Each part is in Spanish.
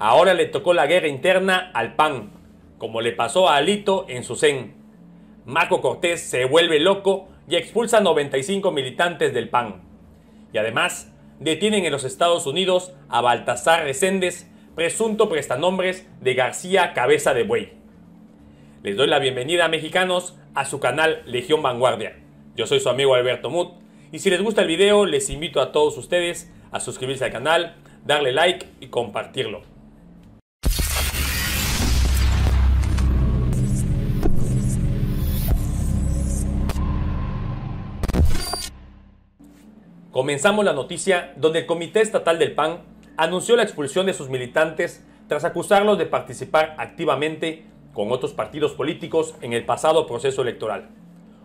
Ahora le tocó la guerra interna al PAN, como le pasó a Alito en su zen. Marco Cortés se vuelve loco y expulsa 95 militantes del PAN. Y además, detienen en los Estados Unidos a Baltasar Reséndez, presunto prestanombres de García Cabeza de Buey. Les doy la bienvenida, mexicanos, a su canal Legión Vanguardia. Yo soy su amigo Alberto Muth y si les gusta el video, les invito a todos ustedes a suscribirse al canal, darle like y compartirlo. Comenzamos la noticia donde el Comité Estatal del PAN anunció la expulsión de sus militantes tras acusarlos de participar activamente con otros partidos políticos en el pasado proceso electoral,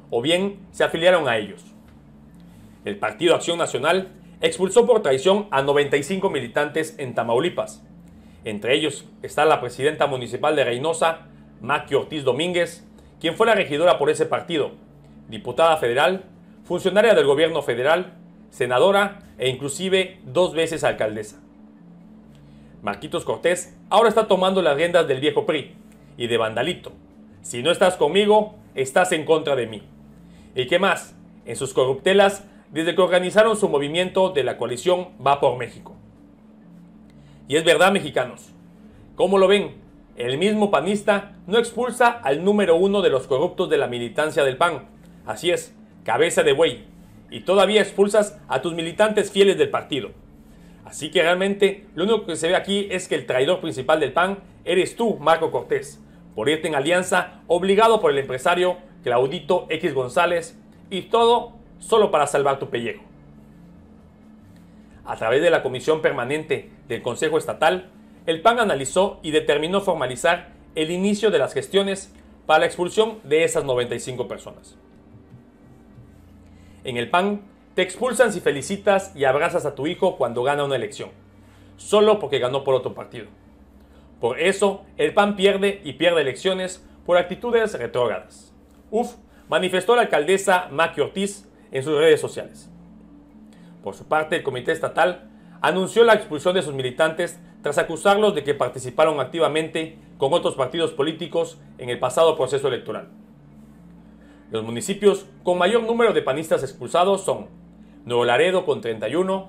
o bien se afiliaron a ellos. El Partido Acción Nacional expulsó por traición a 95 militantes en Tamaulipas. Entre ellos está la presidenta municipal de Reynosa, Maqui Ortiz Domínguez, quien fue la regidora por ese partido, diputada federal, funcionaria del gobierno federal senadora e inclusive dos veces alcaldesa. Marquitos Cortés ahora está tomando las riendas del viejo PRI y de Vandalito. Si no estás conmigo, estás en contra de mí. ¿Y qué más? En sus corruptelas, desde que organizaron su movimiento de la coalición Va por México. Y es verdad, mexicanos. ¿Cómo lo ven? El mismo panista no expulsa al número uno de los corruptos de la militancia del PAN. Así es, cabeza de buey, y todavía expulsas a tus militantes fieles del partido. Así que realmente lo único que se ve aquí es que el traidor principal del PAN eres tú, Marco Cortés, por irte en alianza obligado por el empresario Claudito X González y todo solo para salvar tu pellejo. A través de la Comisión Permanente del Consejo Estatal, el PAN analizó y determinó formalizar el inicio de las gestiones para la expulsión de esas 95 personas. En el PAN, te expulsan si felicitas y abrazas a tu hijo cuando gana una elección, solo porque ganó por otro partido. Por eso, el PAN pierde y pierde elecciones por actitudes retrógradas. Uf, manifestó la alcaldesa Maki Ortiz en sus redes sociales. Por su parte, el Comité Estatal anunció la expulsión de sus militantes tras acusarlos de que participaron activamente con otros partidos políticos en el pasado proceso electoral. Los municipios con mayor número de panistas expulsados son Nuevo Laredo con 31,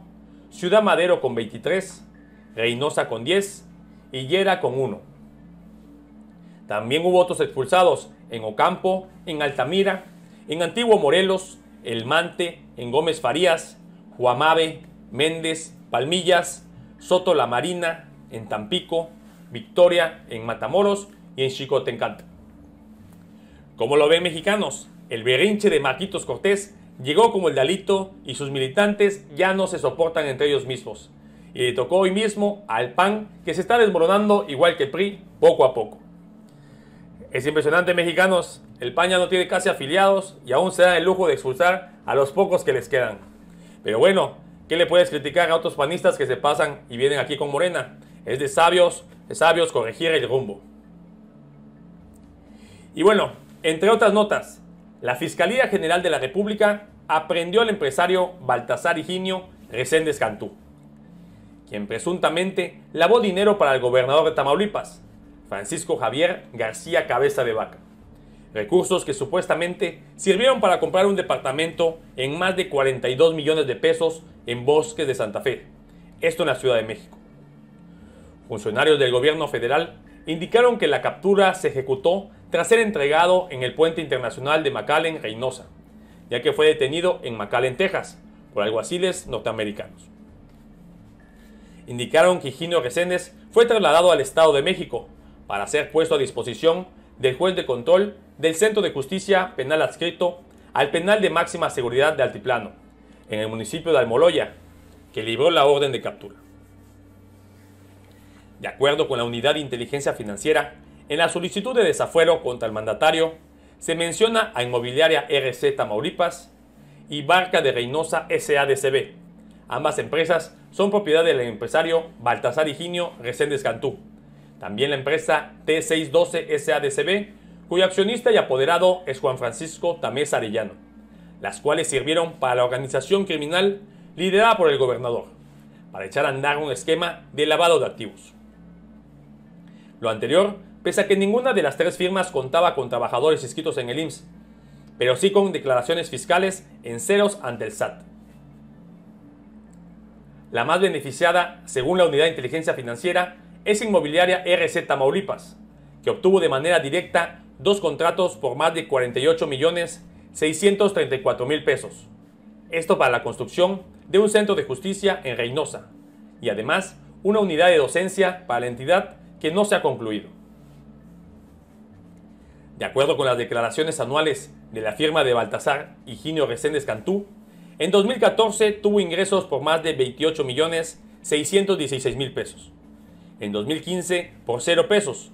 Ciudad Madero con 23, Reynosa con 10 y Llera con 1. También hubo otros expulsados en Ocampo, en Altamira, en Antiguo Morelos, El Mante, en Gómez Farías, Juamabe, Méndez, Palmillas, Soto La Marina, en Tampico, Victoria, en Matamoros y en Chicotencante. ¿Cómo lo ven mexicanos? El berrinche de maquitos Cortés llegó como el dalito y sus militantes ya no se soportan entre ellos mismos. Y le tocó hoy mismo al PAN que se está desmoronando igual que PRI poco a poco. Es impresionante mexicanos, el PAN ya no tiene casi afiliados y aún se da el lujo de expulsar a los pocos que les quedan. Pero bueno, ¿qué le puedes criticar a otros panistas que se pasan y vienen aquí con Morena? Es de sabios, de sabios corregir el rumbo. Y bueno, entre otras notas, la Fiscalía General de la República aprendió al empresario Baltasar Higinio Reséndez Cantú, quien presuntamente lavó dinero para el gobernador de Tamaulipas, Francisco Javier García Cabeza de Vaca. Recursos que supuestamente sirvieron para comprar un departamento en más de 42 millones de pesos en Bosques de Santa Fe, esto en la Ciudad de México. Funcionarios del gobierno federal indicaron que la captura se ejecutó tras ser entregado en el puente internacional de McAllen, Reynosa, ya que fue detenido en McAllen, Texas, por alguaciles norteamericanos. Indicaron que Higinio Reséndez fue trasladado al Estado de México para ser puesto a disposición del juez de control del Centro de Justicia Penal adscrito al Penal de Máxima Seguridad de Altiplano, en el municipio de Almoloya, que libró la orden de captura. De acuerdo con la Unidad de Inteligencia Financiera, en la solicitud de desafuero contra el mandatario se menciona a Inmobiliaria RC Tamaulipas y Barca de Reynosa SADCB. Ambas empresas son propiedad del empresario Baltasar Higinio Reséndez Cantú. También la empresa T612 SADCB, cuyo accionista y apoderado es Juan Francisco Tamés Arellano, las cuales sirvieron para la organización criminal liderada por el gobernador, para echar a andar un esquema de lavado de activos. Lo anterior, pese a que ninguna de las tres firmas contaba con trabajadores inscritos en el IMSS, pero sí con declaraciones fiscales en ceros ante el SAT. La más beneficiada, según la Unidad de Inteligencia Financiera, es Inmobiliaria RZ Tamaulipas, que obtuvo de manera directa dos contratos por más de 48.634.000 pesos. Esto para la construcción de un centro de justicia en Reynosa y además una unidad de docencia para la entidad no se ha concluido. De acuerdo con las declaraciones anuales de la firma de Baltasar Higinio Reséndez Cantú, en 2014 tuvo ingresos por más de 28 millones 616 mil pesos, en 2015 por 0 pesos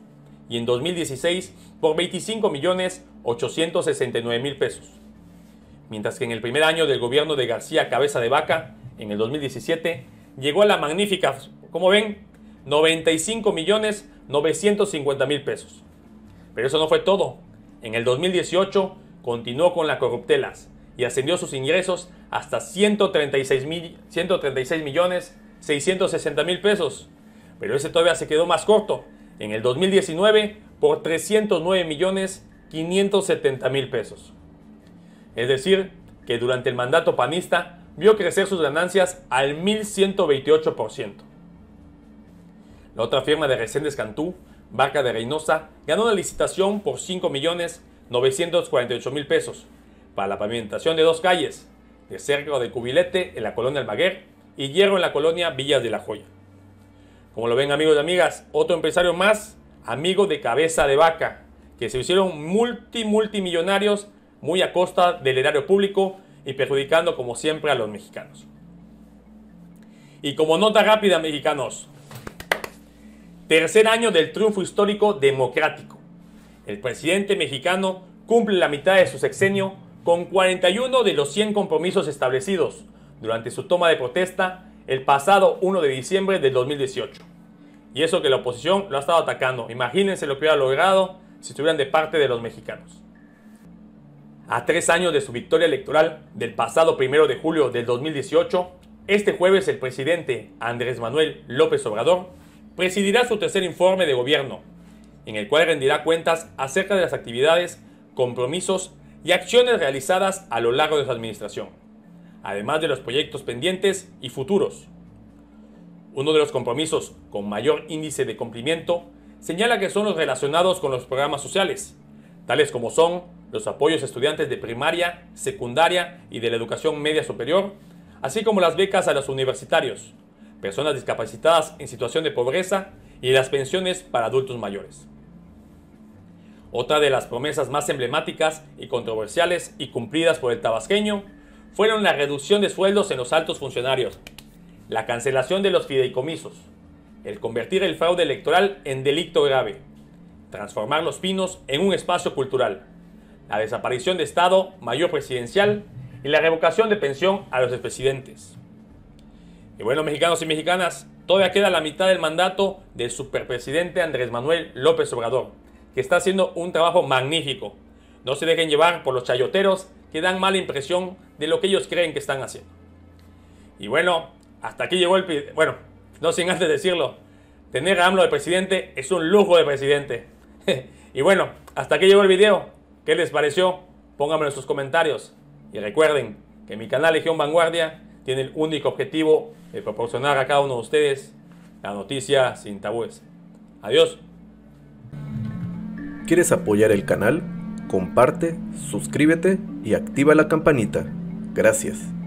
y en 2016 por 25 millones 869 mil pesos. Mientras que en el primer año del gobierno de García Cabeza de Vaca, en el 2017, llegó a la magnífica, como ven, 95 millones 950 mil pesos. Pero eso no fue todo. En el 2018 continuó con la corruptelas y ascendió sus ingresos hasta 136, 136 millones 660 mil pesos. Pero ese todavía se quedó más corto. En el 2019 por 309 millones 570 mil pesos. Es decir, que durante el mandato panista vio crecer sus ganancias al 1128%. La otra firma de Reséndez Cantú, Vaca de Reynosa, ganó una licitación por 5.948.000 pesos para la pavimentación de dos calles, de Cerro de Cubilete en la colonia Almaguer y Hierro en la colonia Villas de la Joya. Como lo ven amigos y amigas, otro empresario más, amigo de cabeza de vaca, que se hicieron multi multimillonarios muy a costa del erario público y perjudicando como siempre a los mexicanos. Y como nota rápida mexicanos, Tercer año del triunfo histórico democrático. El presidente mexicano cumple la mitad de su sexenio con 41 de los 100 compromisos establecidos durante su toma de protesta el pasado 1 de diciembre del 2018. Y eso que la oposición lo ha estado atacando. Imagínense lo que hubiera logrado si estuvieran de parte de los mexicanos. A tres años de su victoria electoral del pasado 1 de julio del 2018, este jueves el presidente Andrés Manuel López Obrador presidirá su tercer informe de gobierno, en el cual rendirá cuentas acerca de las actividades, compromisos y acciones realizadas a lo largo de su administración, además de los proyectos pendientes y futuros. Uno de los compromisos con mayor índice de cumplimiento señala que son los relacionados con los programas sociales, tales como son los apoyos a estudiantes de primaria, secundaria y de la educación media superior, así como las becas a los universitarios, personas discapacitadas en situación de pobreza y las pensiones para adultos mayores. Otra de las promesas más emblemáticas y controversiales y cumplidas por el tabasqueño fueron la reducción de sueldos en los altos funcionarios, la cancelación de los fideicomisos, el convertir el fraude electoral en delito grave, transformar los pinos en un espacio cultural, la desaparición de Estado mayor presidencial y la revocación de pensión a los expresidentes. Y bueno, mexicanos y mexicanas, todavía queda la mitad del mandato del superpresidente Andrés Manuel López Obrador, que está haciendo un trabajo magnífico. No se dejen llevar por los chayoteros que dan mala impresión de lo que ellos creen que están haciendo. Y bueno, hasta aquí llegó el... Bueno, no sin antes decirlo, tener a AMLO de presidente es un lujo de presidente. y bueno, hasta aquí llegó el video. ¿Qué les pareció? Pónganmelo en sus comentarios. Y recuerden que mi canal Legión Vanguardia tiene el único objetivo de proporcionar a cada uno de ustedes la noticia sin tabúes. Adiós. ¿Quieres apoyar el canal? Comparte, suscríbete y activa la campanita. Gracias.